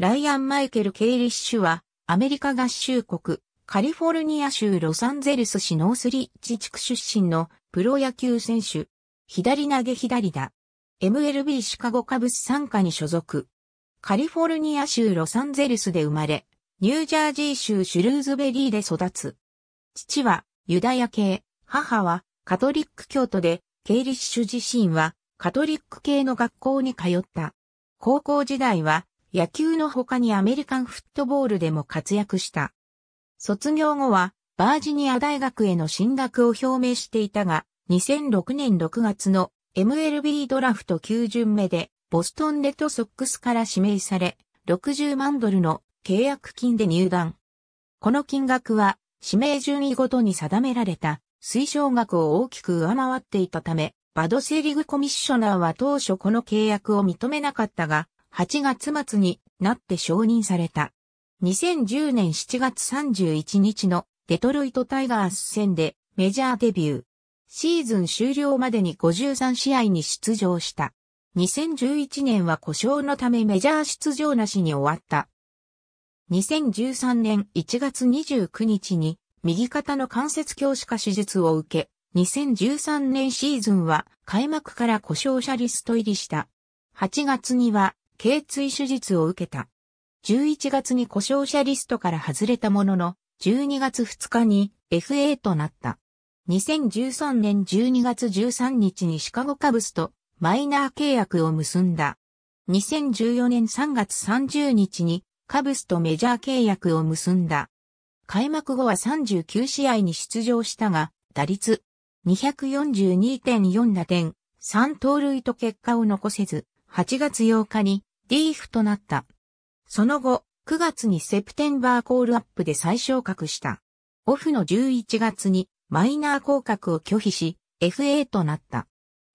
ライアン・マイケル・ケイリッシュは、アメリカ合衆国、カリフォルニア州ロサンゼルス市ノースリッチ地区出身のプロ野球選手。左投げ左打。MLB シカゴカブス参加に所属。カリフォルニア州ロサンゼルスで生まれ、ニュージャージー州シュルーズベリーで育つ。父はユダヤ系、母はカトリック教徒で、ケイリッシュ自身はカトリック系の学校に通った。高校時代は野球の他にアメリカンフットボールでも活躍した。卒業後は、バージニア大学への進学を表明していたが、2006年6月の MLB ドラフト9巡目で、ボストンレッドソックスから指名され、60万ドルの契約金で入団。この金額は、指名順位ごとに定められた推奨額を大きく上回っていたため、バドセリグコミッショナーは当初この契約を認めなかったが、8月末になって承認された。2010年7月31日のデトロイトタイガース戦でメジャーデビュー。シーズン終了までに53試合に出場した。2011年は故障のためメジャー出場なしに終わった。2013年1月29日に右肩の関節強師化手術を受け、2013年シーズンは開幕から故障者リスト入りした。8月には頸椎手術を受けた。11月に故障者リストから外れたものの、12月2日に FA となった。2013年12月13日にシカゴカブスとマイナー契約を結んだ。2014年3月30日にカブスとメジャー契約を結んだ。開幕後は39試合に出場したが、打率242.4打点、3盗塁と結果を残せず、8月8日にリーフとなった。その後、9月にセプテンバーコールアップで再昇格した。オフの11月にマイナー降格を拒否し、FA となった。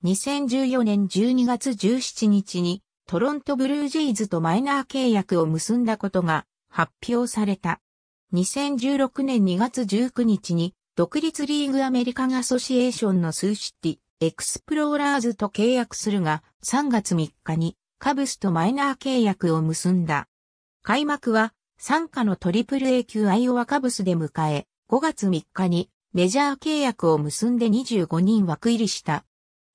2014年12月17日にトロントブルージェイズとマイナー契約を結んだことが発表された。2016年2月19日に独立リーグアメリカンアソシエーションのスーシティエクスプローラーズと契約するが3月3日にカブスとマイナー契約を結んだ。開幕は、参加の AAA 級アイオワカブスで迎え、5月3日にメジャー契約を結んで25人枠入りした。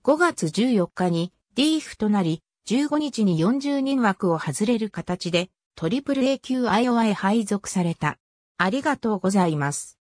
5月14日にリーフとなり、15日に40人枠を外れる形で、AAA 級アイオワへ配属された。ありがとうございます。